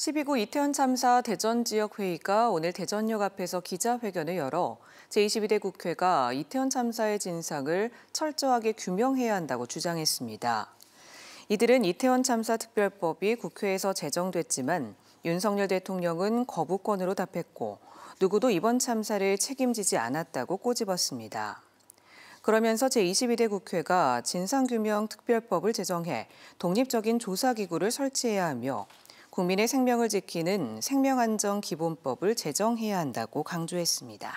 12구 이태원 참사 대전 지역 회의가 오늘 대전역 앞에서 기자회견을 열어 제22대 국회가 이태원 참사의 진상을 철저하게 규명해야 한다고 주장했습니다. 이들은 이태원 참사 특별법이 국회에서 제정됐지만 윤석열 대통령은 거부권으로 답했고 누구도 이번 참사를 책임지지 않았다고 꼬집었습니다. 그러면서 제22대 국회가 진상규명 특별법을 제정해 독립적인 조사기구를 설치해야 하며 국민의 생명을 지키는 생명안전기본법을 제정해야 한다고 강조했습니다.